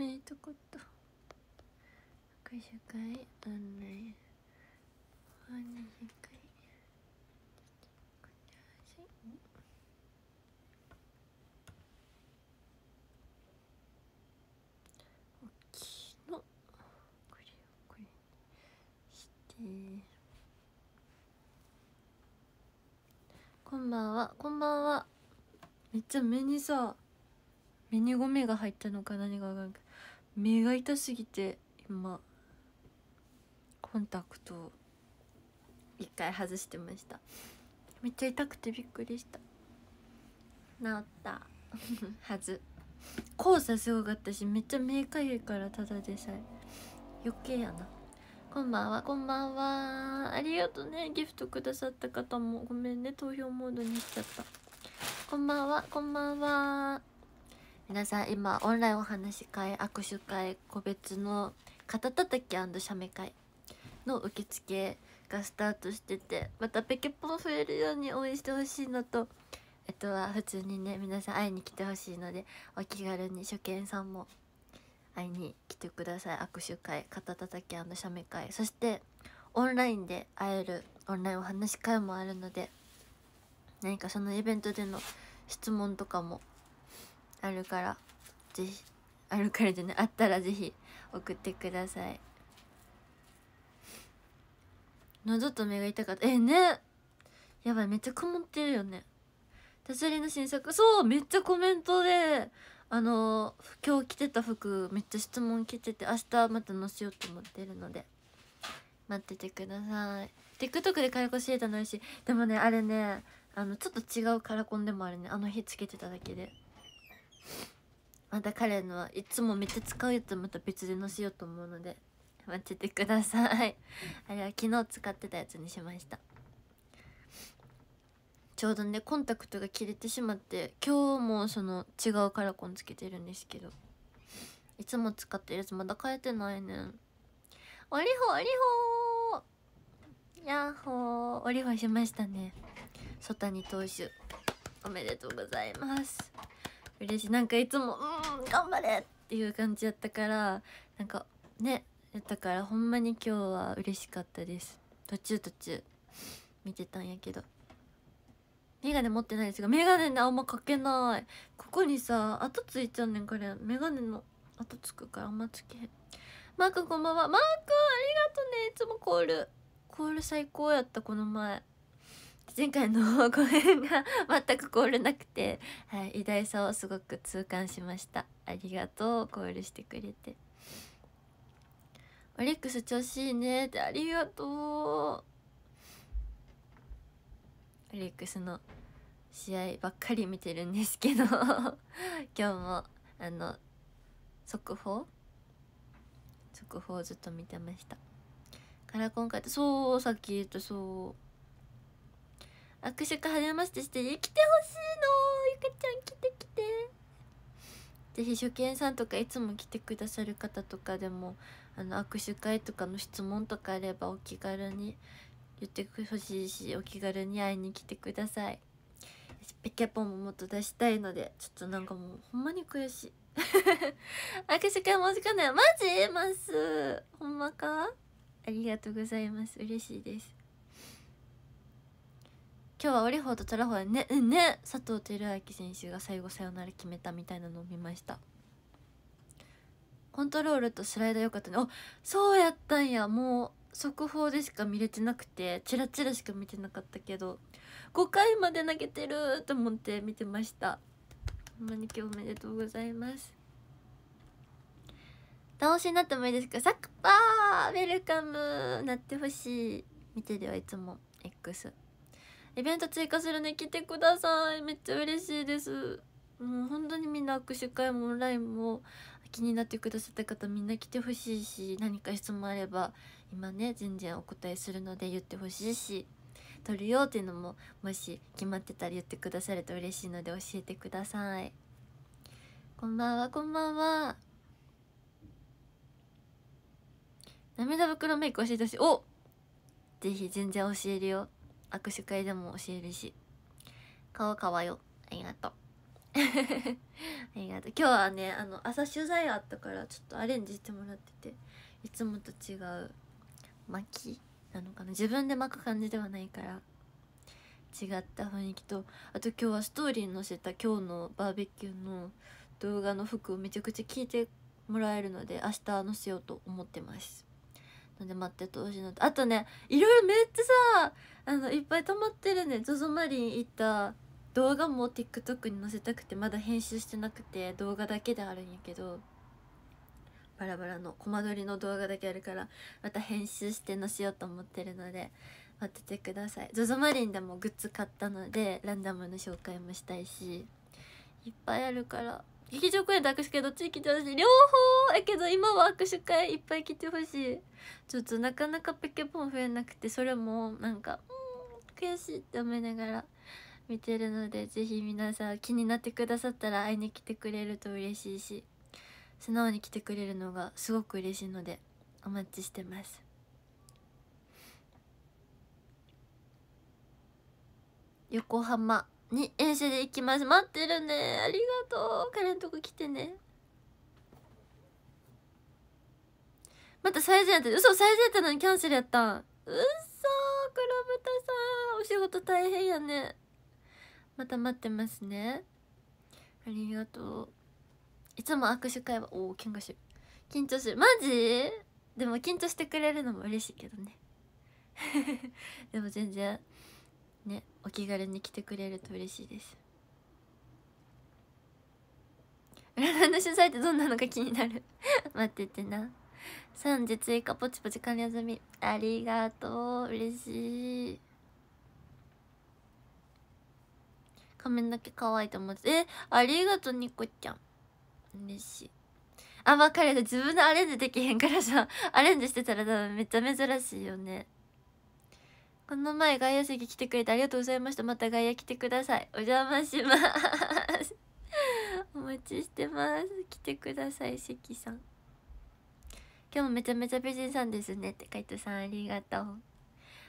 めでとこと。握手会案内。お話し会。こちらし。おきの。これをこれにして。こんばんは、こんばんは。めっちゃ目にさ、目にゴミが入ったのか何がわかんない目が痛すぎて今コンタクトを1回外してましためっちゃ痛くてびっくりした治ったはず交差すごかったしめっちゃ目かゆいからただでさえ余計やなこんばんはこんばんはありがとねギフトくださった方もごめんね投票モードにしちゃったこんばんはこんばんは皆さん今オンラインお話し会握手会個別の肩たたき写メ会の受付がスタートしててまたペケポン増えるように応援してほしいのとあとは普通にね皆さん会いに来てほしいのでお気軽に初見さんも会いに来てください握手会肩たたき写メ会そしてオンラインで会えるオンラインお話し会もあるので何かそのイベントでの質問とかもあるからぜひあるからじゃないあったらぜひ送ってください喉と目が痛かったえねやばいめっちゃ曇ってるよね手すりの新作そうめっちゃコメントであの今日着てた服めっちゃ質問来てて明日また載せようと思ってるので待っててください TikTok でカラコンしてたのよしでもねあれねあのちょっと違うカラコンでもあるねあの日つけてただけでまた彼のはいつもめっちゃ使うやつまた別で載せようと思うので待っててくださいあれは昨日使ってたやつにしましたちょうどねコンタクトが切れてしまって今日もその違うカラコンつけてるんですけどいつも使ってるやつまだ変えてないねんおりほおりほーやっほーおりほしましたね曽谷投手おめでとうございます嬉しいなんかいつも「うん頑張れ!」っていう感じやったからなんかねやったからほんまに今日は嬉しかったです途中途中見てたんやけど眼鏡持ってないですが眼鏡ねあんまかけないここにさ跡ついちゃうねんこれ眼鏡の跡つくからあんまつけへんマークこんばんはマークありがとねいつもコールコール最高やったこの前前回の公演が 全くコールなくて、はい、偉大さをすごく痛感しましたありがとうコールしてくれてオリックス調子いいねってありがとうオリックスの試合ばっかり見てるんですけど 今日もあの速報速報ずっと見てましたから今回そうさっき言ったそう握手会はましてして来てほしいのゆかちゃん来て来てぜひ初見さんとかいつも来てくださる方とかでもあの握手会とかの質問とかあればお気軽に言ってほしいしお気軽に会いに来てくださいペャポンももっと出したいのでちょっとなんかもうほんまに悔しい 握手会もし間ないマジますほんまかありがとうございます嬉しいです今日はオリホーとトラホーねうんね佐藤輝明選手が最後サヨナラ決めたみたいなのを見ましたコントロールとスライダー良かったねおそうやったんやもう速報でしか見れてなくてチラチラしか見てなかったけど5回まで投げてると思って見てましたほんまに今日おめでとうございます倒しになってもいいですかサクパーウェルカムなってほしい見てではいつも X イベント追加するね来てくださいめっちゃ嬉しいですもう本当にみんな握手会もオンラインも気になってくださった方みんな来てほしいし何か質問あれば今ね全然お答えするので言ってほしいし撮るよっていうのももし決まってたら言ってくださると嬉しいので教えてくださいこんばんはこんばんは涙袋メイク教えてほしいおぜひ全然教えるよ握手会でも教えるし顔かわよありがとう ありがとう今日はねあの朝取材あったからちょっとアレンジしてもらってていつもと違う巻きなのかな自分で巻く感じではないから違った雰囲気とあと今日はストーリーに載せた今日のバーベキューの動画の服をめちゃくちゃ聞いてもらえるので明日載せようと思ってますで待っててほしいのあとねいろいろめっちゃさあのいっぱい溜まってるね ZOZO マリン行った動画も TikTok に載せたくてまだ編集してなくて動画だけであるんやけどバラバラのコマ撮りの動画だけあるからまた編集して載せようと思ってるので待っててください ZOZO マリンでもグッズ買ったのでランダムの紹介もしたいしいっぱいあるから劇場公演と握手会どっちに来てほしい両方やけど今は握手会いっぱい来てほしいちょっとなかなかペケポン増えなくてそれもなんか悔しいって思いながら見てるのでぜひ皆さん気になってくださったら会いに来てくれると嬉しいし素直に来てくれるのがすごく嬉しいのでお待ちしてます横浜に遠征で行きます待ってるねありがとう彼のとこ来てねまた最善やった嘘最善やったのにキャンセルやったうん嘘黒豚さんお仕事大変やねまた待ってますねありがとういつも握手会はおお喧嘩してる緊張するマジでも緊張してくれるのも嬉しいけどね でも全然ねお気軽に来てくれると嬉しいです占いの取材ってどんなのか気になる 待っててな3時追加ポチポチ完了済みありがとう嬉しい仮面だけ可愛いと思ってえありがとうニコちゃん嬉しいあ分かる自分のアレンジできへんからさアレンジしてたら多分めっちゃ珍しいよねこの前外野席来てくれてありがとうございましたまた外野来てくださいお邪魔します お待ちしてます来てください関さん今日もめちゃめちゃ美人さんですねっていてたさんありがとう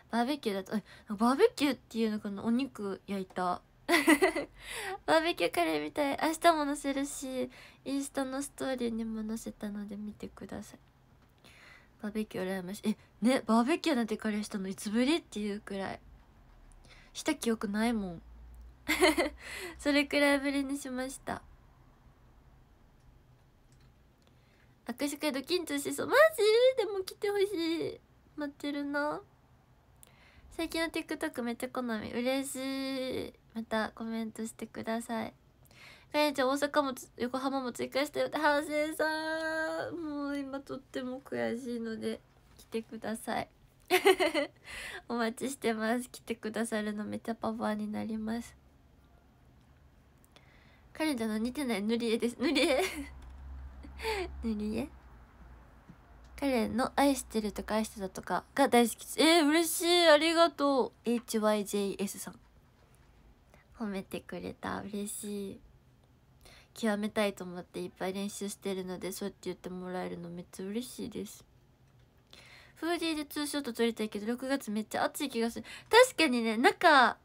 バーベキューだとバーベキューっていうのかなお肉焼いた バーベキューカレーみたい明日も載せるしインスタのストーリーにも載せたので見てくださいバーベキュー羨ましいえねバーベキューなんて彼したのいつぶりっていうくらいした記憶ないもん それくらいぶりにしました握手会ド緊張しそうマジでも来てほしい待ってるな最近の TikTok めっちゃ好み嬉しいまたコメントしてくださいかえちゃん大阪も横浜も追加したよって反省さもう今とっても悔しいので来てください お待ちしてます来てくださるのめっちゃパパになりますカレンちゃんの似てない塗り絵です塗り絵 塗り絵カレンの「愛してる」とか「愛してた」とかが大好きええー、嬉しいありがとう HYJS さん褒めてくれた嬉しい極めたいと思っていっぱい練習してるのでそうやって言ってもらえるのめっちゃ嬉しいですフーディーでツーショット撮りたいけど6月めっちゃ暑い気がする確かにね中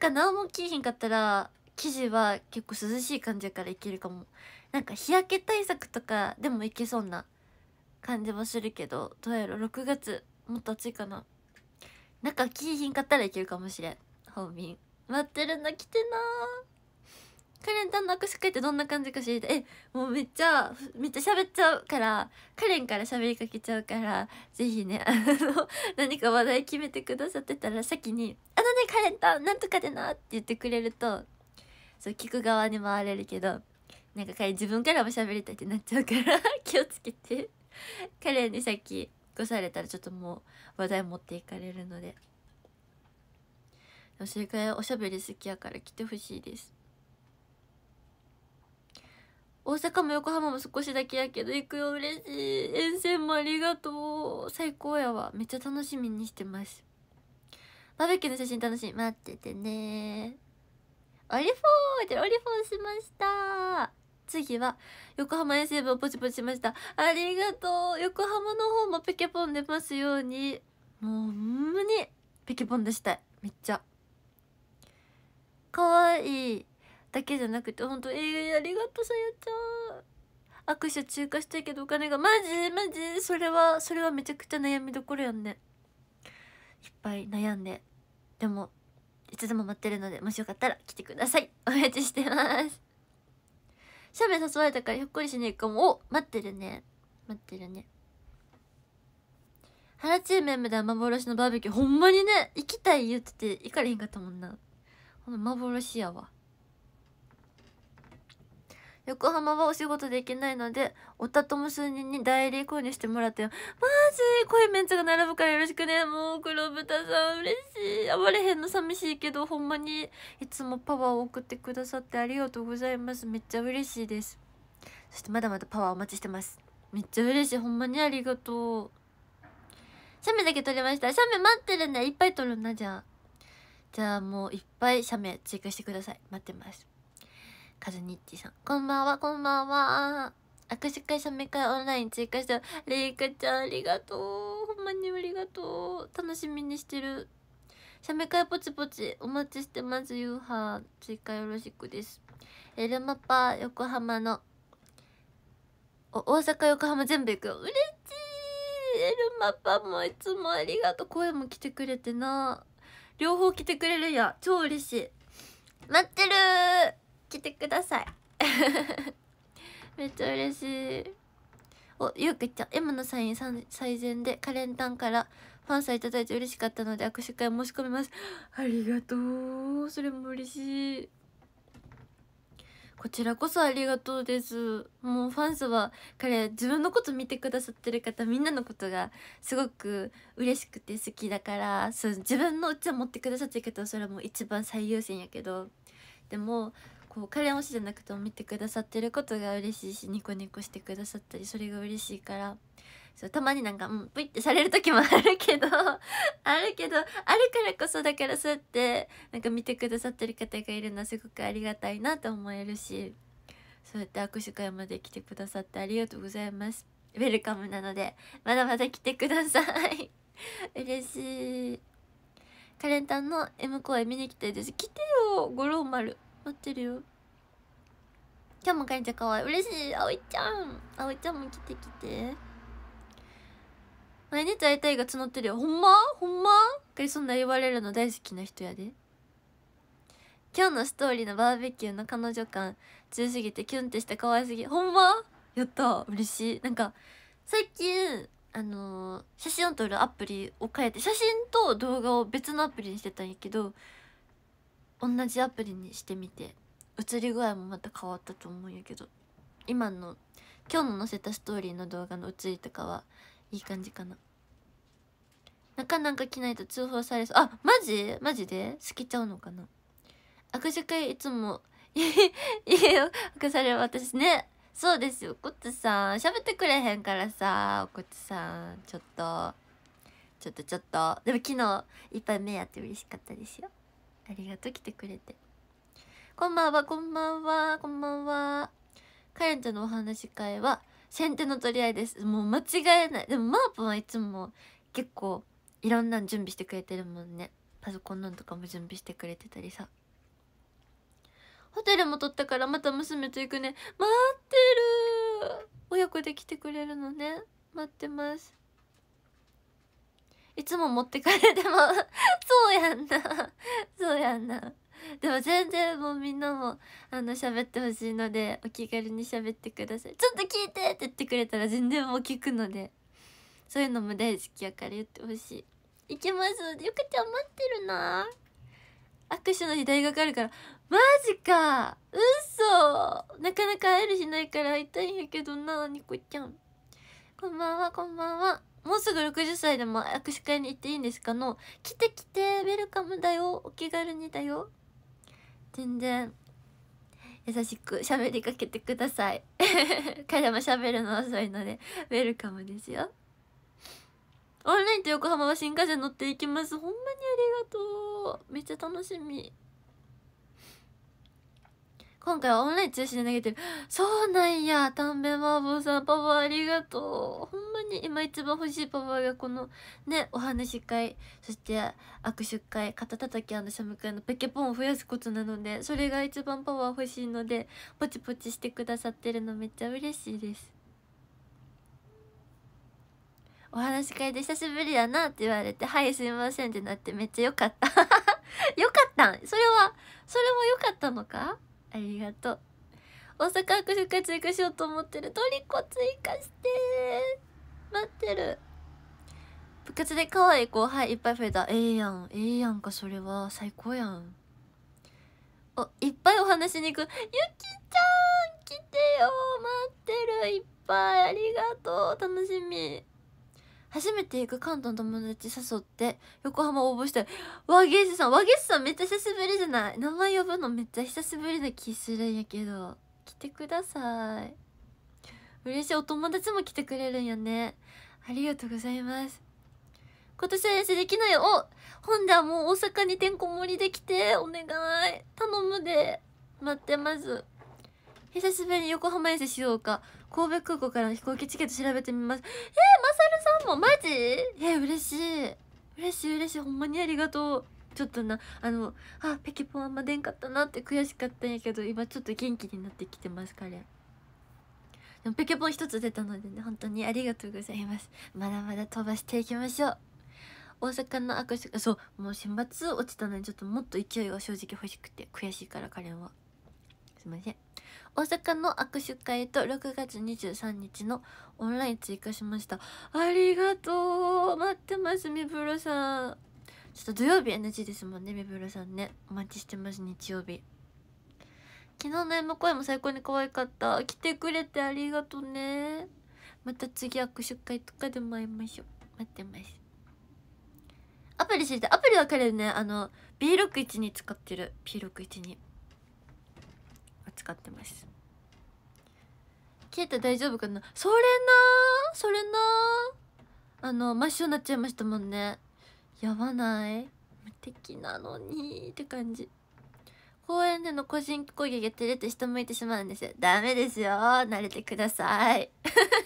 か何も着いひんかったら生地は結構涼しい感じやからいけるかもなんか日焼け対策とかでもいけそうな感じはするけどどうやろ6月もっと暑いかな中着いひんかったらいけるかもしれんホーミン待ってるんだ来てなーカレンとの握手会ってどんな感じか知りたいえもうめっちゃめっちゃ喋っちゃうからカレンから喋りかけちゃうからぜひね あの何か話題決めてくださってたら先に「あのねカレンとなんとかでな」って言ってくれるとそう聞く側に回れるけどなんかカレン自分からも喋りたいってなっちゃうから 気をつけてカレンにさっき越されたらちょっともう話題持っていかれるので。正解はおしゃべり好きやから来てほしいです大阪も横浜も少しだけやけど行くよ嬉しい沿線もありがとう最高やわめっちゃ楽しみにしてますバーベキューの写真楽しみ待っててねオリフォーでオリフォーしました次は横浜衛征部をポチポチしましたありがとう横浜の方もペケポン出ますようにもうほんまにペケポン出したいめっちゃかわいいだけじゃなくて本当えー、ありがとうさやちゃん握手中華したいけどお金がマジマジそれはそれはめちゃくちゃ悩みどころやんねいっぱい悩んででもいつでも待ってるのでもしよかったら来てくださいお待ちしてますゃメ誘われたからひょっこりしねえかもお待ってるね待ってるね原チーム M では幻のバーベキューほんまにね行きたい言ってて行かれへんかったもんなほん幻やわ横浜はお仕事できないので、おたとも数人に代理購入してもらったよ。マジ濃いメンツが並ぶからよろしくね。もう黒豚さん嬉しい。暴れへんの寂しいけど、ほんまにいつもパワーを送ってくださってありがとうございます。めっちゃ嬉しいです。そしてまだまだパワーお待ちしてます。めっちゃ嬉しい。ほんまにありがとう。写メだけ撮りました。写メ待ってるね。いっぱい撮るな、じゃあ。じゃあもういっぱい写メ追加してください。待ってます。カズニッチさん。こんばんは、こんばんは。握手会、写メ会、オンライン追加した。レイカちゃん、ありがとう。ほんまにありがとう。楽しみにしてる。写メ会ポチポチ、お待ちしてます、ユーハー。追加よろしくです。エルマパー、横浜の。お、大阪、横浜全部行くよ。嬉しいエルマパもいつもありがとう。声も来てくれてな。両方来てくれるや。超嬉しい。待ってる来てください めっちゃ嬉しいおゆうくちゃん M のサイン最善でカレンタンからファンサイ頂いて嬉しかったので握手会申し込みます ありがとうそれも嬉しいこちらこそありがとうですもうファンスは彼自分のこと見てくださってる方みんなのことがすごく嬉しくて好きだからそう自分のうちを持ってくださってる方はそれはもう一番最優先やけどでもこう彼推しじゃなくても見てくださってることが嬉しいしニコニコしてくださったりそれが嬉しいからそうたまになんかうんぷイってされる時もあるけど あるけどあるからこそだからそうやってなんか見てくださってる方がいるのはすごくありがたいなと思えるしそうやって握手会まで来てくださってありがとうございますウェルカムなのでまだまだ来てください 嬉しいカレンタンの M 公演見に来たいです来てよ五郎丸待ってるよ今日もかりちゃんかわいい嬉しいあおいちゃんあおいちゃんも来て来て毎日会いたいが募ってるよほんまほんまかりそんな言われるの大好きな人やで今日のストーリーのバーベキューの彼女感強すぎてキュンってしか可愛すぎほんまやった嬉しいなんか最近あのー、写真を撮るアプリを変えて写真と動画を別のアプリにしてたんやけど同じアプリにしてみて映り具合もまた変わったと思うんやけど今の今日の載せたストーリーの動画の映りとかはいい感じかななかなか着ないと通報されそうあマジマジで好きちゃうのかな握手会いつも 家を隠される私ねそうですよこっちさん喋ってくれへんからさこっちさんちょっとちょっとちょっとでも昨日いっぱい目やって嬉しかったですよありがとう来てくれてこんばんはこんばんはこんばんはカレンちゃんのお話会は先手の取り合いですもう間違えないでもマープはいつも結構いろんなの準備してくれてるもんねパソコンなんとかも準備してくれてたりさホテルも取ったからまた娘と行くね待ってる親子で来てくれるのね待ってますいつも持ってかれても そうやんなそうやんなでも全然もうみんなもあの喋ってほしいのでお気軽に喋ってくださいちょっと聞いてって言ってくれたら全然もう聞くのでそういうのも大好きやから言ってほしい行きますゆかちゃん待ってるな握手の日大学あるからマジかうそなかなか会えるしないから会いたいんやけどなニコちゃんこんばんはこんばんはもうすぐ60歳でも握手会に行っていいんですかの来て来てウェルカムだよお気軽にだよ全然優しく喋りかけてください 彼も喋るの遅いのでウェルカムですよオンラインと横浜は新幹線乗っていきますほんまにありがとうめっちゃ楽しみ今回はオンライン中止で投げてる。そうなんや丹部麻婆さん、パパありがとう。ほんまに今一番欲しいパパがこの、ね、お話会、そして握手会、肩叩きシャム会のペケポンを増やすことなので、それが一番パワー欲しいので、ポチポチしてくださってるのめっちゃ嬉しいです。お話し会で久しぶりやなって言われて、はい、すいませんってなってめっちゃ良かった 良かったんそれは、それも良かったのかありがとう大阪握手会追加しようと思ってるトリコ追加して待ってる部活で可愛い後輩いっぱい増えたええー、やんええー、やんかそれは最高やんおいっぱいお話しに行くゆきちゃん来てよ待ってるいっぱいありがとう楽しみ初めて行く関東の友達誘って横浜応募したい和ゲスさん和ゲスさんめっちゃ久しぶりじゃない名前呼ぶのめっちゃ久しぶりな気するんやけど来てください嬉しいお友達も来てくれるんやねありがとうございます今年は遠征できないよおほんではもう大阪にてんこ盛りできてお願い頼むで待ってます久しぶりに横浜遠征しようか神戸空港からの飛行機チケット調べてみますえー、マサルさんもマジえー、嬉しい嬉しい嬉しいほんまにありがとうちょっとなあのあペ京ポンあんま出んかったなって悔しかったんやけど今ちょっと元気になってきてます彼でもペ京ポン一つ出たのでね本当にありがとうございますまだまだ飛ばしていきましょう大阪の握手そうもう選抜落ちたのにちょっともっと勢いが正直欲しくて悔しいからカレンはすいません大阪の握手会と6月23日のオンライン追加しましたありがとう待ってますみぶろさんちょっと土曜日 NG ですもんねみぶろさんねお待ちしてます日曜日昨日のエム声も最高に可愛かった来てくれてありがとうねまた次握手会とかでも会いましょう待ってますアプリ知りたいアプリは彼ねあの B612 使ってる P612 使ってますケータ大丈夫かなそれなそれなあの真っ白になっちゃいましたもんねやばない無敵なのにって感じ公園での個人攻撃が照れて下向いてしまうんですよダメですよ慣れてください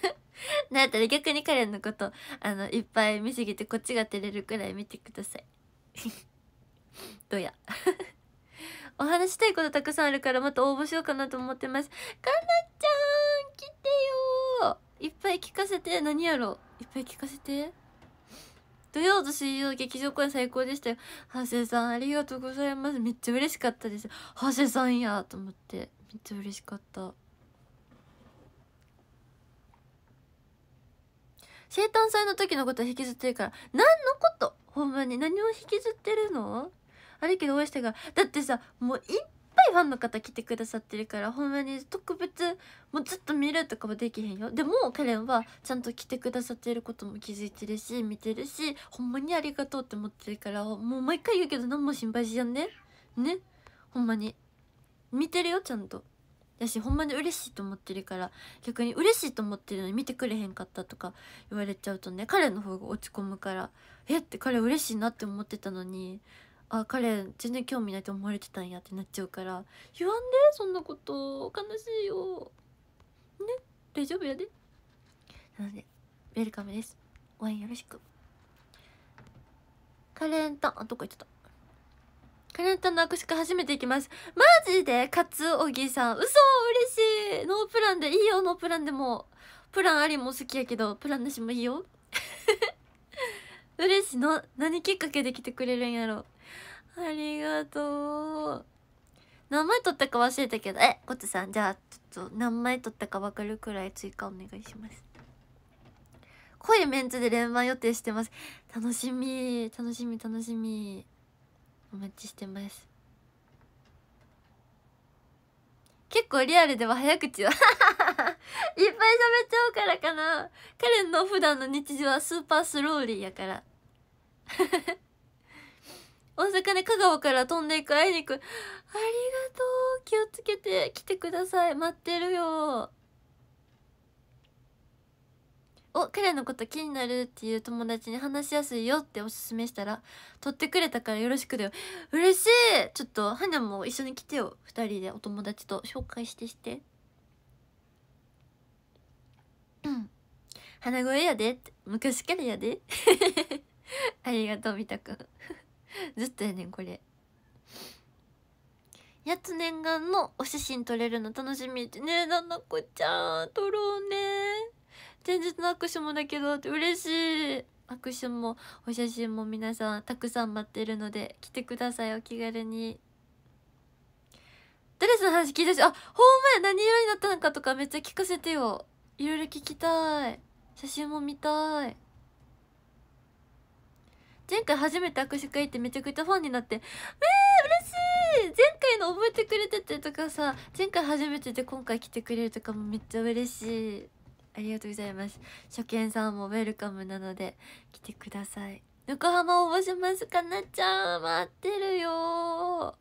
なったら逆に彼のことあのいっぱい見すぎてこっちが照れるくらい見てください どうや お話したいことたくさんあるからまた応募しようかなと思ってますかなちゃん来てよいっぱい聞かせて何やろいっぱい聞かせて土曜と水曜劇場公演最高でしたよ長谷さんありがとうございますめっちゃ嬉しかったです長谷さんやと思ってめっちゃ嬉しかった生誕祭の時のことは引きずってるから何のことほんまに何を引きずってるの悪いけど応援したがだってさもういっぱいファンの方来てくださってるからほんまに特別もうずっと見るとかもできへんよでもカレンはちゃんと来てくださってることも気づいてるし見てるしほんまにありがとうって思ってるからもう毎回言うけど何も心配しやんねねほんまに見てるよちゃんと。やしほんまに嬉しいと思ってるから逆に嬉しいと思ってるのに見てくれへんかったとか言われちゃうとね彼の方が落ち込むからえって彼嬉しいなって思ってたのにあ彼全然興味ないと思われてたんやってなっちゃうから言わんでそんなこと悲しいよね大丈夫やでなのでウェルカムです応援よろしくカレンタンあどこ行ってたカレンタンの握手会初めて行きますマジで勝つおぎさん嘘嬉しいノープランでいいよノープランでもプランありも好きやけどプランなしもいいよ 嬉しいの何きっかけで来てくれるんやろありがとう何枚取ったか忘れたけどえこつさんじゃあちょっと何枚取ったか分かるくらい追加お願いします濃いメンツで連番予定してます楽しみ楽しみ楽しみお待ちしてます結構リアルでは早口は いっぱい喋っちゃうからかな彼の普段の日常はスーパースローリーやから大阪で香川から飛んでいく、あいにく。ありがとう。気をつけて来てください。待ってるよ。お、彼のこと気になるっていう友達に話しやすいよっておすすめしたら、取ってくれたからよろしくだよ。嬉しいちょっと、花も一緒に来てよ。二人でお友達と紹介してして。うん。花声やでって。昔からやで。ありがとう、みたくん。ずっとやねんこれやつ念願のお写真撮れるの楽しみってねえななこちゃん撮ろうね前日の握手もだけどって嬉しい握手もお写真も皆さんたくさん待ってるので来てくださいお気軽にドレスの話聞いたしあほんまや何色になったのかとかめっちゃ聞かせてよいろいろ聞きたい写真も見たい前回初めて握手会行ってめちゃくちゃファンになってえー、嬉しい前回の覚えてくれててとかさ前回初めてで今回来てくれるとかもめっちゃ嬉しいありがとうございます初見さんもウェルカムなので来てください横浜応募しますかなちゃん待ってるよ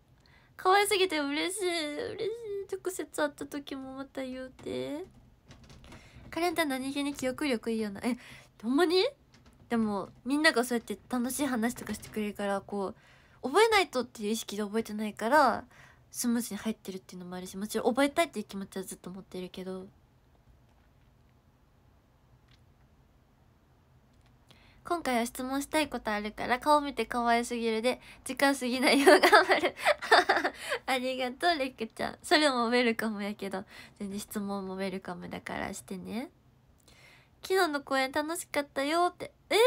可愛すぎて嬉しい嬉しい直接会った時もまた言うてカレンダー何気に記憶力いいよなえほんまにでもみんながそうやって楽しい話とかしてくれるからこう覚えないとっていう意識で覚えてないからスムーズに入ってるっていうのもあるしもちろん覚えたいっていう気持ちはずっと持ってるけど今回は質問したいことあるから顔見て可愛すぎるで時間過ぎないよう頑張る ありがとうレックちゃんそれもウェルカムやけど全然質問もウェルカムだからしてね昨日の公演楽しかったよって。えー、あり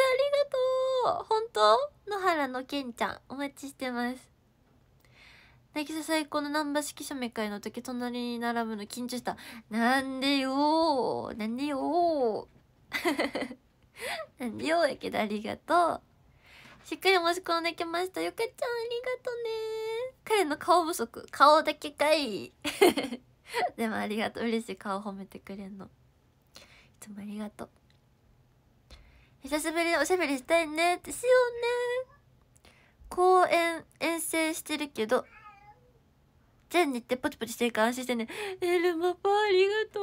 がとう本当野原のけんちゃん、お待ちしてます。泣き最高の難波式署名会の時、隣に並ぶの緊張した。なんでよなんでよ なんでよやけどありがとう。しっかり申し込んできました。よかちゃん、ありがとうね彼の顔不足。顔だけかい。でもありがとう。嬉しい。顔褒めてくれんの。つもありがとう久しぶりにおしゃべりしたいねってしようね公演遠征してるけど全日ってポチポチしてるから安心してねエルマパありがと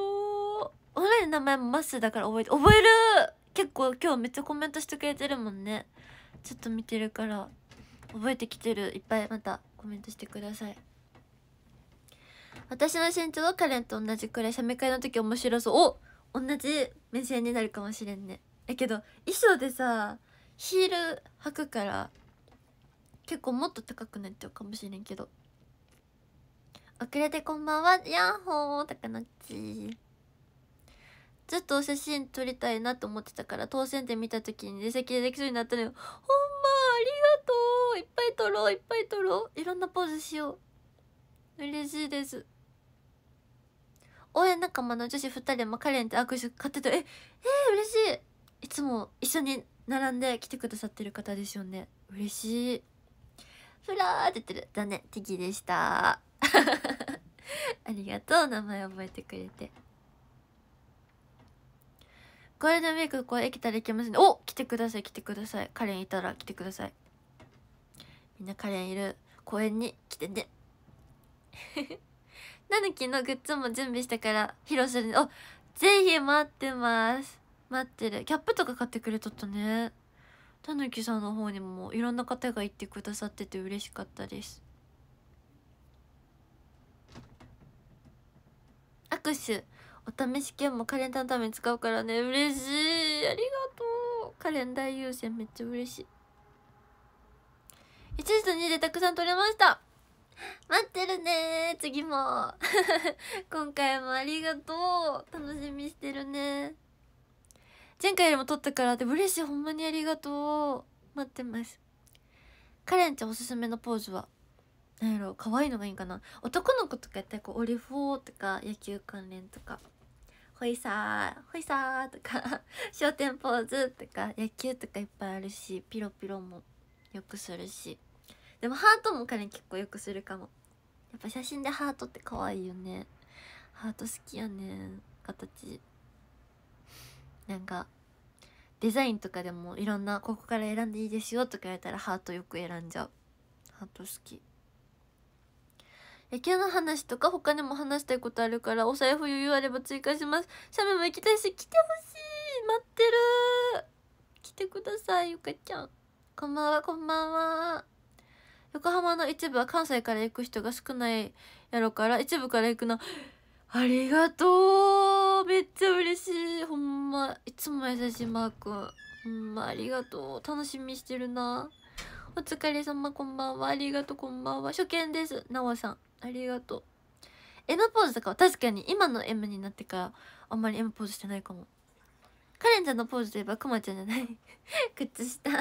うオンラインの名前もまっすーだから覚えて覚える結構今日めっちゃコメントしてくれてるもんねちょっと見てるから覚えてきてるいっぱいまたコメントしてください私の身長はカレンと同じくらい写メ会の時面白そうおっ同じ目線になるかもしれんねえけど衣装でさヒール履くから結構もっと高くなっちゃうかもしれんけど遅れてこんばんはヤッホー高なっちずっとお写真撮りたいなと思ってたから当選で見た時に出席できそうになったのよほんまありがとういっぱい撮ろういっぱい撮ろういろんなポーズしよう嬉しいです応援仲間の女子2人もカレンって握手買ってたええー、嬉しいいつも一緒に並んで来てくださってる方ですよね嬉しいふらーって言ってるだねティキでした ありがとう名前覚えてくれてゴールデンウィークこ行けたら行けますねお来てください来てくださいカレンいたら来てくださいみんなカレンいる公園に来てねなぬきのグッズも準備したから披露するおぜひ待ってます待ってるキャップとか買ってくれとったねたぬきさんの方にもいろんな方が行ってくださってて嬉しかったです握手お試し券もカレンダーのために使うからね嬉しいありがとうカレンダー優先めっちゃ嬉しい1時と2でたくさん取れました待ってるね次も 今回もありがとう楽しみしてるね前回よりも撮ったからで嬉しいほんまにありがとう待ってますカレンちゃんおすすめのポーズは何やろ可愛いのがいいかな男の子とかやったらこうオリフォーとか野球関連とかほいさーほいさーとか焦 点ポーズとか野球とかいっぱいあるしピロピロもよくするしでもハートも彼結構よくするかもやっぱ写真でハートって可愛いよねハート好きやね形なんかデザインとかでもいろんなここから選んでいいですよとか言われたらハートよく選んじゃうハート好き野球の話とか他にも話したいことあるからお財布余裕あれば追加しますシャメも行きたいし来てほしい待ってる来てくださいゆかちゃんこんばんはこんばんは横浜の一部は関西から行く人が少ないやろから一部から行くのありがとうめっちゃ嬉しいほんまいつも優しいマークほんまありがとう楽しみしてるなお疲れ様こんばんはありがとうこんばんは初見ですなおさんありがとう M ポーズとかは確かに今の M になってからあんまり M ポーズしてないかもカレンちゃんのポーズといえばクマちゃんじゃない 靴下クマ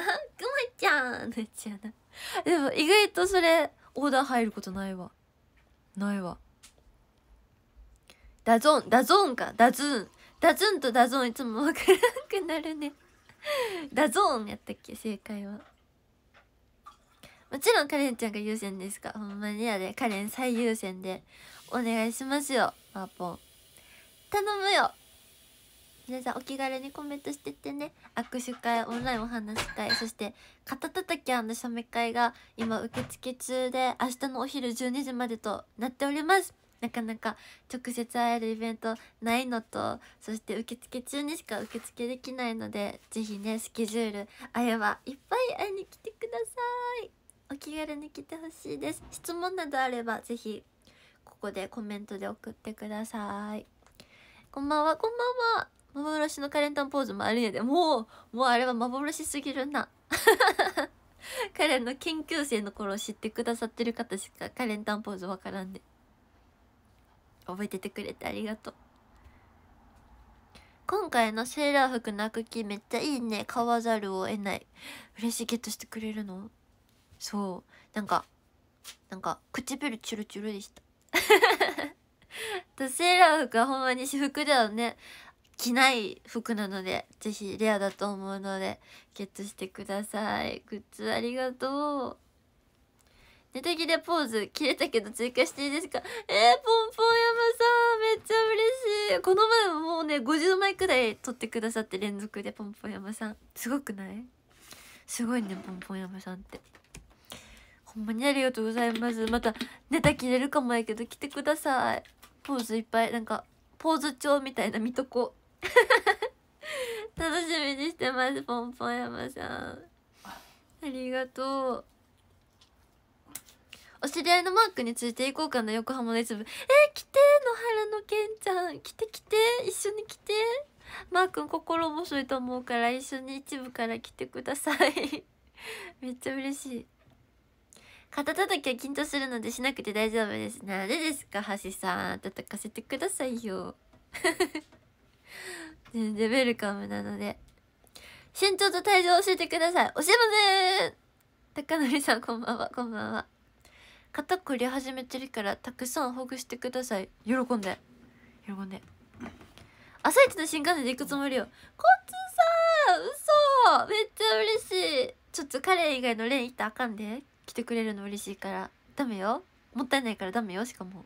ちゃんのやつやな でも意外とそれオーダー入ることないわないわダゾンダゾンかダズンダズンとダゾンいつも分からなくなるね ダゾーンやったっけ正解はもちろんカレンちゃんが優先ですかほんまにやでカレン最優先でお願いしますよマーポン頼むよ皆さんお気軽にコメントしてってね握手会オンラインお話し会そして肩たたきゃメ会が今受付中で明日のお昼12時までとなっておりますなかなか直接会えるイベントないのとそして受付中にしか受付できないので是非ねスケジュールあえはいっぱい会いに来てくださいお気軽に来てほしいです質問などあれば是非ここでコメントで送ってくださいこんばんはこんばんは幻のカレンタンポーズもあるんやでもうもうあれは幻すぎるな 彼の研究生の頃知ってくださってる方しかカレンタンポーズわからんで覚えててくれてありがとう今回のセーラー服のく気めっちゃいいね買わざるを得ない嬉しいゲットしてくれるのそうなんかなんか唇チュルチュルでしたと セーラー服はほんまに私服だよね着ない服なので是非レアだと思うのでゲットしてくださいグッズありがとうネタ切れポーズ切れたけど追加していいですかえー、ポンポン山さんめっちゃ嬉しいこの前ももうね50枚くらい撮ってくださって連続でポンポン山さんすごくないすごいねポンポン山さんってほんまにありがとうございますまたネタ切れるかもやけど来てくださいポーズいっぱいなんかポーズ帳みたいな見とこ 楽しみにしてますポンポン山さんありがとうお知り合いのマークについていこうかな横浜の一部えー、来て野原のけんちゃん来て来て一緒に来てマー君心細いと思うから一緒に一部から来てください めっちゃ嬉しい肩たたきは緊張するのでしなくて大丈夫ですなんでですか橋さん叩かせてくださいよ 全然ウェルカムなので。身長と体重を教えてください。教えません高典さんこんばんは、こんばんは。肩こり始めてるから、たくさんほぐしてください。喜んで。喜んで。朝一の新幹線で行くつもりよ。こっちさー嘘めっちゃ嬉しいちょっと彼以外のレン行ったらあかんで。来てくれるの嬉しいから。ダメよ。もったいないからダメよ、しかも。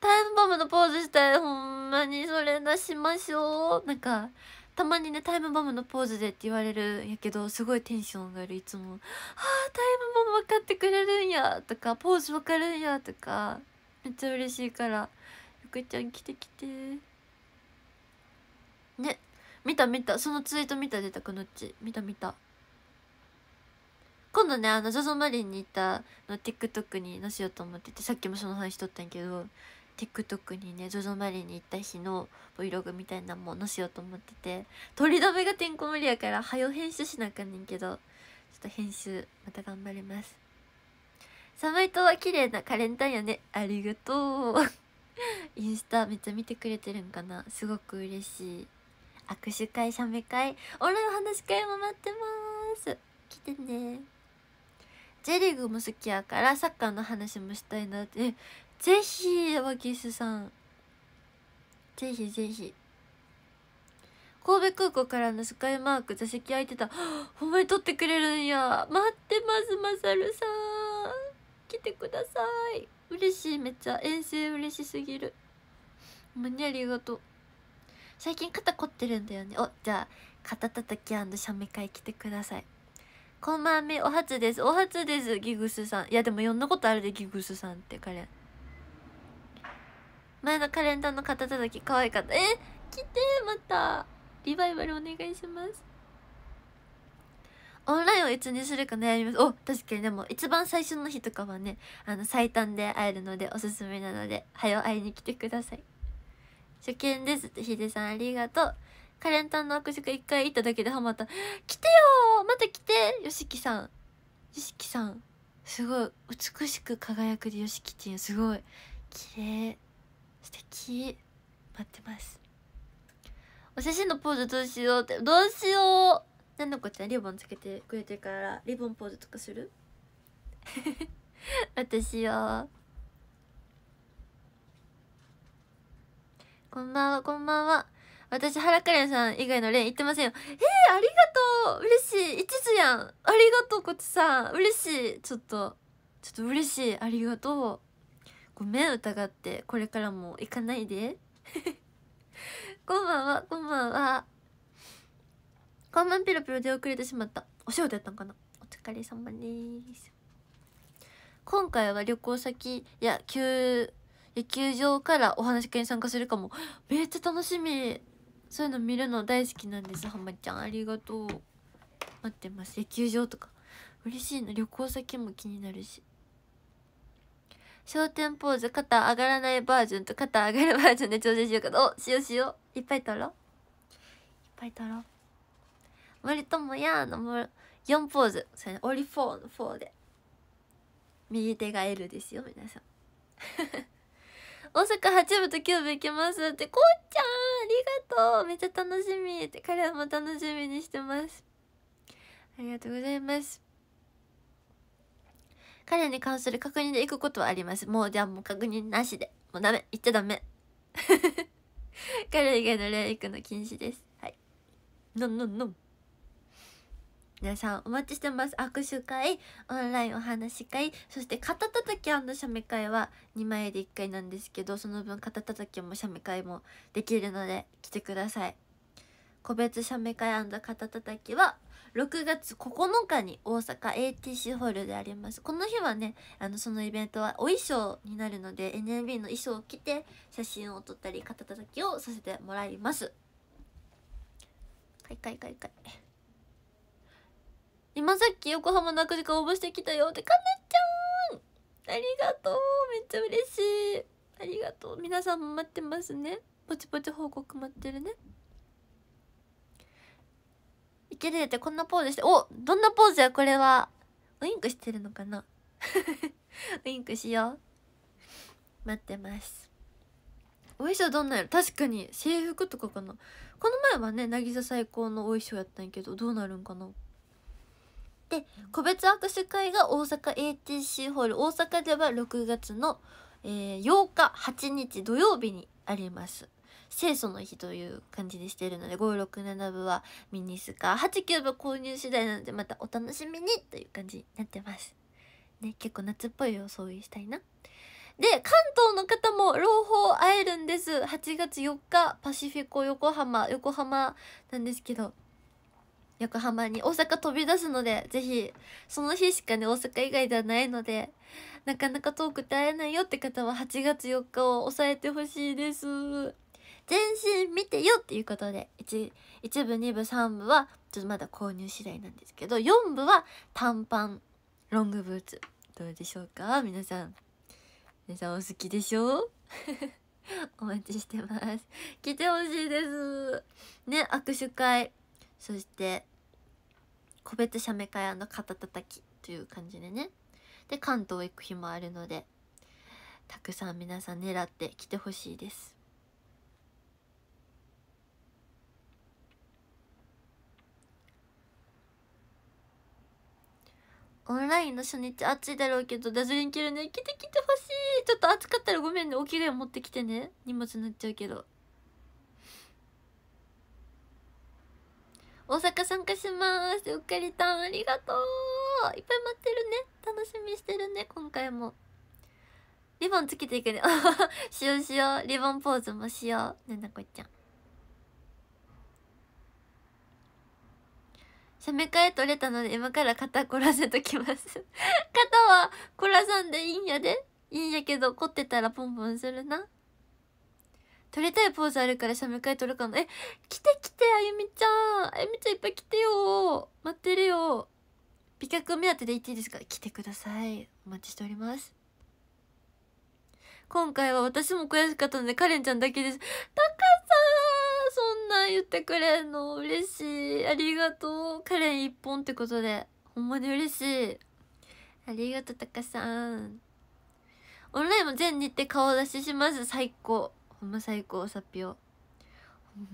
タイムボムのポーズしたいほんまにそれ出しましょうなんかたまにねタイムボムのポーズでって言われるんやけどすごいテンション上がるいつも「はあタイムボム分かってくれるんや」とか「ポーズ分かるんや」とかめっちゃ嬉しいからゆくちゃん来て来てね見た見たそのツイート見た出たくのっち見た見た今度ねあのジョゾ o マリンに行ったの TikTok に載せようと思っててさっきもその話しとったんやけど TikTok にね ZOZO マリに行った日の Vlog みたいなものしようと思ってて取り留めがてんこ盛りやからはよ編集しなあかんねんけどちょっと編集また頑張ります寒いとは綺麗なカレンターやねありがとう インスタめっちゃ見てくれてるんかなすごく嬉しい握手会写メ会オンラインお話会も待ってます来てね J リーグも好きやからサッカーの話もしたいなってぜひワキスさんぜひぜひ神戸空港からのスカイマーク座席空いてた ほんまに撮ってくれるんや待ってますまさるさん来てください嬉しいめっちゃ遠征嬉しすぎるほんまにありがとう最近肩凝ってるんだよねおじゃあ肩たたきシャメ会来てくださいこんばんみお初ですお初ですギグスさんいやでも呼んだことあるでギグスさんって彼前のカレンダーの肩たたき可愛かった。え来てまたリバイバルお願いします。オンラインをいつにするか悩みます。お確かにでも一番最初の日とかはね、あの最短で会えるのでおすすめなので、はよ会いに来てください。初見ですってヒデさんありがとう。カレンタンの握手会一回行っただけでハマった。来てよまた来てよしきさん。よしきさん。すごい。美しく輝くでよしきっていうすごい。綺麗。素敵待ってますお写真のポーズどうしようってどうしよう何のこちゃんリボンつけてくれてからリボンポーズとかする 私よこんばんはこんばんは私原カレンさん以外のレン行ってませんよえー、ありがとう嬉しい一途やんありがとうこっちさん嬉しいちょっとちょっと嬉しいありがとうごめん疑ってこれからも行かないでこんばんはこんばんはこんばんピロピロ出遅れてしまったお仕事やったんかなお疲れ様です今回は旅行先や球野球場からお話会に参加するかもめっちゃ楽しみそういうの見るの大好きなんですはまちゃんありがとう待ってます野球場とか嬉しいな旅行先も気になるし焦点ポーズ肩上がらないバージョンと肩上がるバージョンで調整しようかとおしようしよういっぱい取ろういっぱい取ろう森友やーの4ポーズそれ、ね、オリフォーの4で右手が L ですよ皆さん 大阪8部と9部行きますってこうちゃんありがとうめっちゃ楽しみって彼らも楽しみにしてますありがとうございます彼に関する確認で行くことはあります。もうじゃあもう確認なしで。もうダメ。行っちゃダメ。彼以外の例行くの禁止です。はい。のんのんのん。皆さんお待ちしてます。握手会、オンラインお話し会、そして肩たたき写メ会は2枚で1回なんですけど、その分肩たたきも写メ会もできるので来てください。個別写メ会肩たきは6月9日に大阪 ATC ホールでありますこの日はねあのそのイベントはお衣装になるので NMB の衣装を着て写真を撮ったり肩たたきをさせてもらいますかいかいかいかい今さっき横浜の悪が応募してきたよってかなちゃんありがとうめっちゃ嬉しいありがとう皆さんも待ってますねぽちぽち報告待ってるね照れてこんなポーズしておどんなポーズやこれはウインクしてるのかな ウインクしよう待ってますお衣装どんなやろ確かに制服とかかなこの前はね渚最高のお衣装やったんやけどどうなるんかなで個別握手会が大阪 ATC ホール大阪では6月の、えー、8日8日土曜日にあります清楚の日という感じにしているので567部はミニスカ89部購入次第なのでまたお楽しみにという感じになってます。ね結構夏っぽい装いしたいな。で関東の方も朗報会えるんです8月4日パシフィコ横浜横浜なんですけど横浜に大阪飛び出すのでぜひその日しかね大阪以外ではないのでなかなか遠くて会えないよって方は8月4日を抑えてほしいです。全身見てよっていうことで 1, 1部2部3部はちょっとまだ購入次第なんですけど4部は短パンロングブーツどうでしょうか皆さん皆さんお好きでしょう お待ちしてます来てほしいですね握手会そして個別写メ会肩たたきという感じでねで関東行く日もあるのでたくさん皆さん狙って来てほしいですオンラインの初日暑いだろうけどダズリン着るね来て来てほしいちょっと暑かったらごめんねお着替え持ってきてね荷物塗っちゃうけど大阪参加しますうっかりたんありがとういっぱい待ってるね楽しみしてるね今回もリボンつけていくね しようしようリボンポーズもしようねなこちゃん写メ替え取れたので今から肩凝らせときます 肩は凝らさんでいいんやでいいんやけど凝ってたらポンポンするな撮りたいポーズあるから写メ替え撮るかなえ来て来てあゆみちゃんあゆみちゃんいっぱい来てよ待ってるよ美脚目当てで言っていいですか来てくださいお待ちしております今回は私も悔しかったのでカレンちゃんだけですな言ってくれんの嬉しいありがとうカレン一本ってことでほんまに嬉しいありがとうたかさんオンラインも全日程顔出しします最高ほんま最高さっぴよ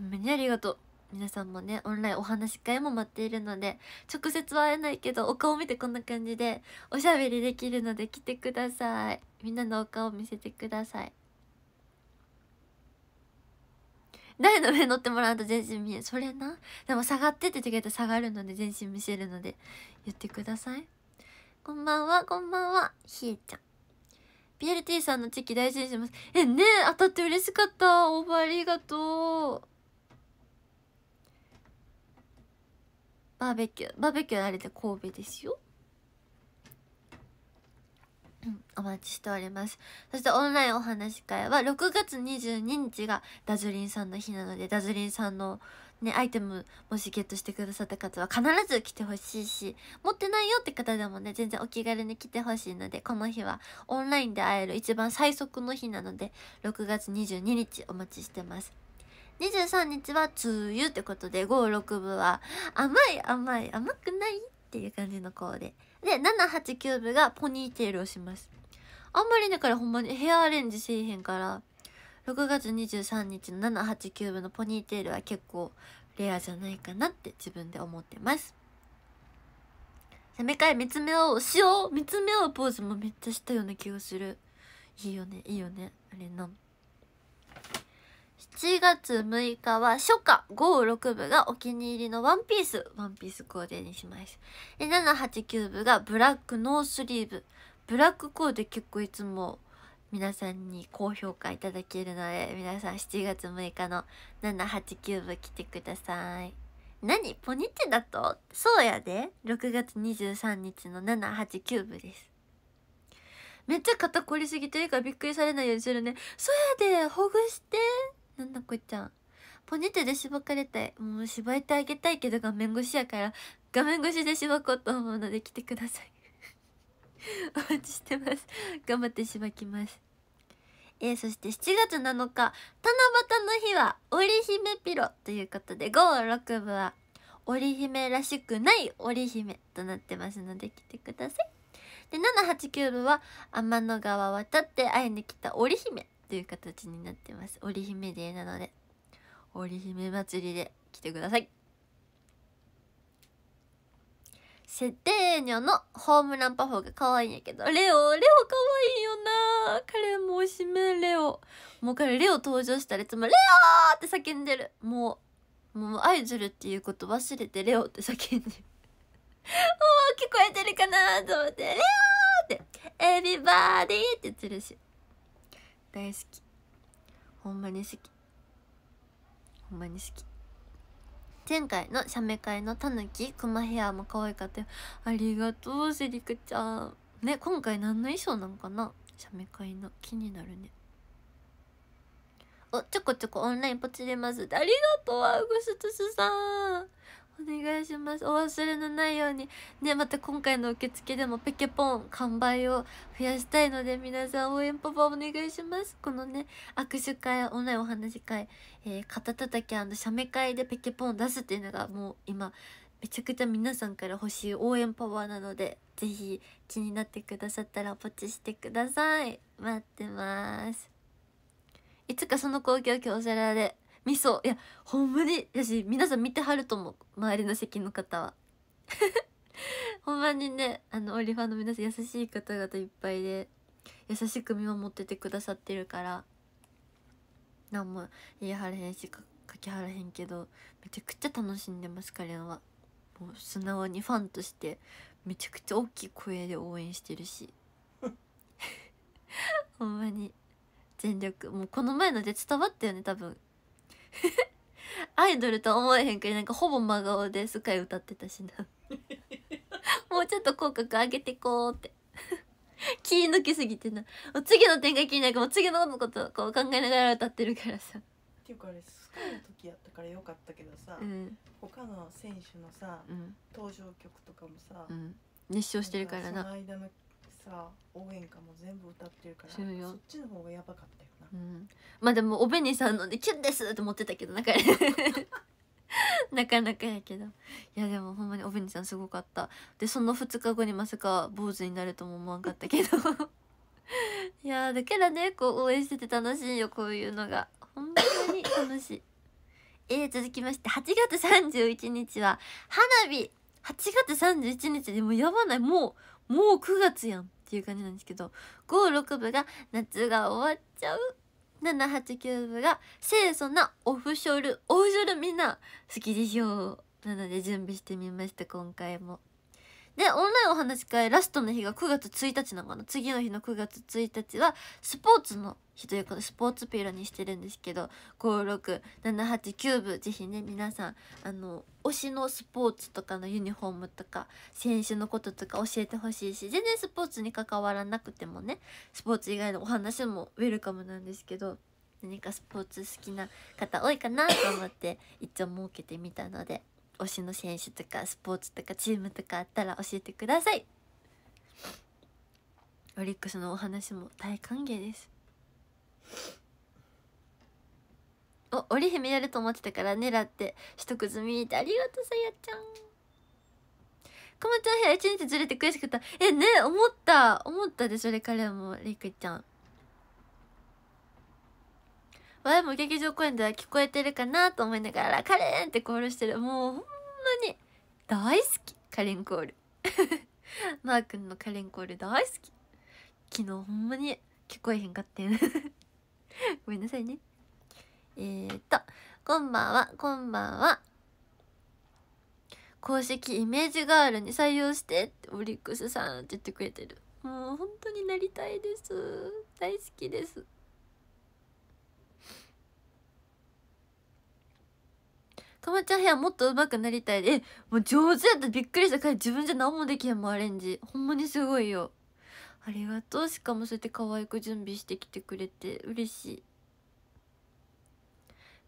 ほんまにありがとう皆さんもねオンラインお話会も待っているので直接は会えないけどお顔見てこんな感じでおしゃべりできるので来てくださいみんなのお顔見せてください台の上乗ってもらうと全身見えそれなでも下がってって言ってくれたら下がるので全身見せるので言ってくださいこんばんはこんばんはひえちゃん PLT さんのチェキ大事にしますえねえ当たって嬉しかったオーバーありがとうバーベキューバーベキューあれで神戸ですよお待ちしております。そしてオンラインお話し会は6月22日がダズリンさんの日なので、ダズリンさんのね、アイテムもしゲットしてくださった方は必ず来てほしいし、持ってないよって方でもね、全然お気軽に来てほしいので、この日はオンラインで会える一番最速の日なので、6月22日お待ちしてます。23日は梅雨ってことで、5、6部は甘い甘い甘くないっていう感じのコーデ。で789部がポニーテールをしますあんまりだからほんまにヘアアレンジせえへんから6月23日の789部のポニーテールは結構レアじゃないかなって自分で思ってます攻め替え見つめようしよう見つめ合うポーズもめっちゃしたような気がするいいよねいいよねあれな7月6日は初夏56部がお気に入りのワンピースワンピースコーデにしました789部がブラックノースリーブブラックコーデ結構いつも皆さんに高評価いただけるので皆さん7月6日の789部来てください何ポニテだとそうやで6月23日の789部ですめっちゃ肩凝りすぎてるからびっくりされないようにするねそうやでほぐしてなんだこちゃんポニテでしばかれたいもうしばいてあげたいけど画面越しやから画面越しでしばこうと思うので来てください お待ちしてます頑張ってしばきますえー、そして7月7日七夕の日は織姫ピロということで56部は織姫らしくない織姫となってますので来てくださいで789部は天の川渡って会いに来た織姫という形になってます織姫デーなので織姫祭りで来てください設定女のホームランパフォーが可愛いんやけど、レオ、レオ可愛いよな彼もおしめ、レオ。もう彼、レオ登場したらいつも、レオって叫んでる。もう、もうアイドルっていうこと忘れて、レオって叫んでる。も う聞こえてるかなと思って、レオって、エビバーディーって言ってるし。大好きほんまに好きほんまに好き前回の写メ会のたぬきクマヘアも可愛かったよありがとうセリクちゃんね今回何の衣装なんかな写メ会の気になるねおちょこちょこオンラインポチれますありがとうアウグストスさんお願いしますお忘れのないようにねまた今回の受付でもペケポン完売を増やしたいので皆さん応援パパお願いしますこのね握手会オンラインお話し会、えー、肩たたき写メ会でペケポン出すっていうのがもう今めちゃくちゃ皆さんから欲しい応援パワーなので是非気になってくださったらポチしてください待ってますいつかその光景を今日おで味噌いやほんまにやし皆さん見てはると思う周りの席の方は ほんまにねあのオリファンの皆さん優しい方々いっぱいで優しく見守っててくださってるから何も言いはれへんし書きはらへんけどめちゃくちゃ楽しんでますんはもう素直にファンとしてめちゃくちゃ大きい声で応援してるし ほんまに全力もうこの前ので伝わったよね多分 アイドルとは思えへんけどなんかほぼ真顔で「スカイ」歌ってたしな もうちょっと口角上げてこうって 気抜きすぎてな次の展開気になるから次のことこう考えながら歌ってるからさっていうかあれスカイの時やったからよかったけどさ、うん、他の選手のさ、うん、登場曲とかもさ、うん、熱唱してるからなその間のさ応援歌も全部歌ってるからそっちの方がやばかったようん、まあでもおべにさんのでキュンですと思ってたけどなんか なかなかやけどいやでもほんまにおべにさんすごかったでその2日後にまさか坊主になるとも思わんかったけど いやだからねこう応援してて楽しいよこういうのがほんまに楽しいえー、続きまして8月31日は花火8月31日でもやばないもうもう9月やんっていう感じなんですけど56部が夏が終わっちゃう789部が清楚なオフショルオフショルみんな好きでしょうなので準備してみました今回も。で、オンラインお話し会ラストの日が9月1日なのかな次の日の9月1日はスポーツの日ということでスポーツピーラにしてるんですけど、5、6、7、8、9部、ぜひね、皆さん、あの、推しのスポーツとかのユニフォームとか、選手のこととか教えてほしいし、全然スポーツに関わらなくてもね、スポーツ以外のお話もウェルカムなんですけど、何かスポーツ好きな方多いかなと思って一応設けてみたので推しの選手とかスポーツとかチームとかあったら教えてくださいオリックスのお話も大歓迎ですお織姫やると思ってたから狙って取得済みっありがとうさやちゃんかまちゃん部屋1日ずれて悔しかったえね思った思ったでそれ彼もりくちゃん前も劇場公演では聞こえてるかなと思いながら、カレンってコールしてる。もうほんまに大好き。カレンコール。マー君のカレンコール大好き。昨日ほんまに聞こえへんかった ごめんなさいね。えー、っと、こんばんは、こんばんは。公式イメージガールに採用してってオリックスさんって言ってくれてる。もう本当になりたいです。大好きです。たまちゃん部屋もっと上手くなりたいでもう上手やったびっくりした彼自分じゃ何もできへんもんアレンジほんまにすごいよありがとうしかもそうやって可愛く準備してきてくれて嬉しい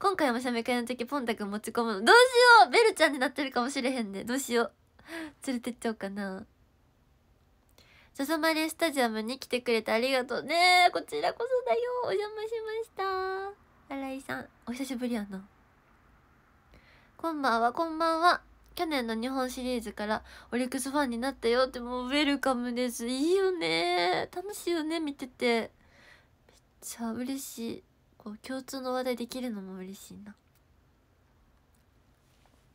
今回も写メ会の時ポンタくん持ち込むのどうしようベルちゃんになってるかもしれへんねどうしよう連れてっちゃおうかなササマリスタジアムに来てくれてありがとうねこちらこそだよお邪魔しました新井さんお久しぶりやなこんばんは、こんばんは。去年の日本シリーズからオリックスファンになったよってもうウェルカムです。いいよね楽しいよね見てて。めっちゃ嬉しい。こう共通の話題できるのも嬉しいな。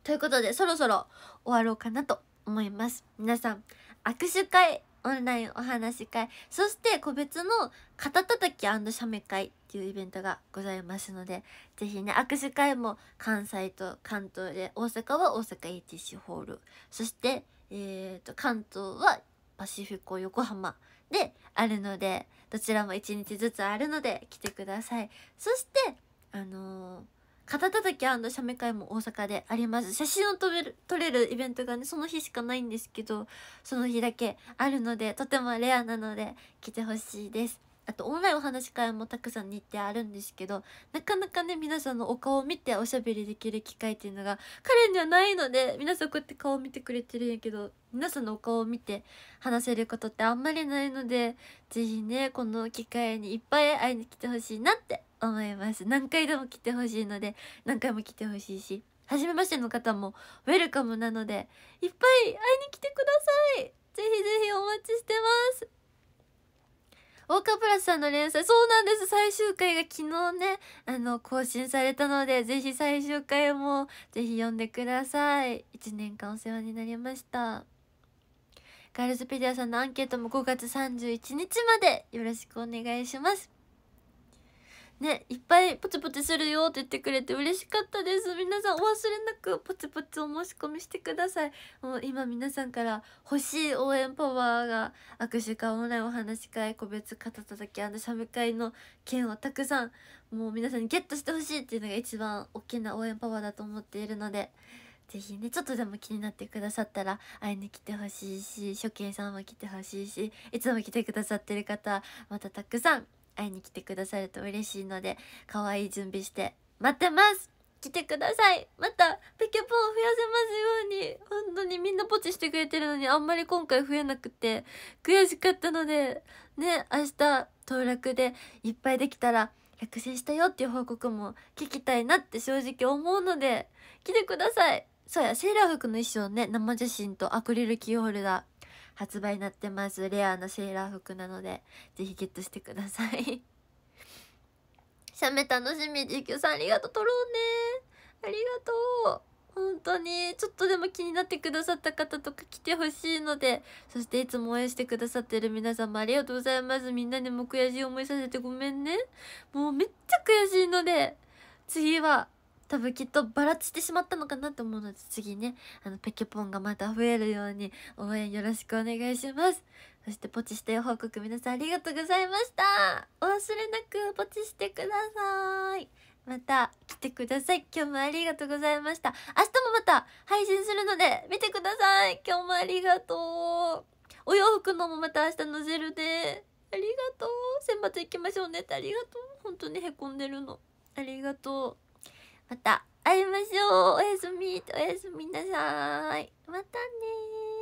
ということで、そろそろ終わろうかなと思います。皆さん、握手会オンラインお話し会、そして個別の肩たたき写メ会っていうイベントがございますので、ぜひね、握手会も関西と関東で、大阪は大阪 ATC ホール、そして、えー、と、関東はパシフィコ横浜であるので、どちらも1日ずつあるので来てください。そして、あのー肩叩き写メ会も大阪であります写真を撮れる撮れるイベントがねその日しかないんですけどその日だけあるのでとてもレアなので来てほしいですあとオンラインお話し会もたくさん日程あるんですけどなかなかね皆さんのお顔を見ておしゃべりできる機会っていうのが彼にはないので皆さんこうやって顔を見てくれてるんやけど皆さんのお顔を見て話せることってあんまりないので是非ねこの機会にいっぱい会いに来てほしいなって思います何回でも来てほしいので何回も来てほしいし初めましての方もウェルカムなのでいっぱい会いに来てくださいぜひぜひお待ちしてます大川プラスさんの連載そうなんです最終回が昨日ねあの更新されたのでぜひ最終回もぜひ読んでください1年間お世話になりましたガールズペディアさんのアンケートも5月31日までよろしくお願いしますねいっぱいポチポチするよって言ってくれて嬉しかったです皆さんお忘れなくポチポチお申し込みしてくださいもう今皆さんから欲しい応援パワーが握手会オンラインお話会個別肩叩きしゃム会の件をたくさんもう皆さんにゲットしてほしいっていうのが一番大きな応援パワーだと思っているのでぜひねちょっとでも気になってくださったら会いに来てほしいし初見さんも来てほしいしいつも来てくださってる方またたくさん会いに来てくださると嬉しいので可愛い準備して待ってます来てくださいまたペケポン増やせますように本当にみんなポチしてくれてるのにあんまり今回増えなくて悔しかったのでね明日当落でいっぱいできたら落選したよっていう報告も聞きたいなって正直思うので来てくださいそうやセーラー服の衣装ね生写真とアクリルキーホルダー発売になってますレアなセーラー服なのでぜひゲットしてください写 メ楽しみ JQ さんありがとう撮ろうねありがとう本当にちょっとでも気になってくださった方とか来てほしいのでそしていつも応援してくださってる皆様ありがとうございますみんなにも悔しい思いさせてごめんねもうめっちゃ悔しいので次は多分きっとばらついてしまったのかなと思うので次ねあのペケポンがまた増えるように応援よろしくお願いしますそしてポチして報告皆さんありがとうございましたお忘れなくポチしてくださいまた来てください今日もありがとうございました明日もまた配信するので見てください今日もありがとうお洋服のもまた明日のせルでありがとう選抜行きましょうねってありがとう本当にへこんでるのありがとうまた会いましょうおやすみおやすみなさいまたね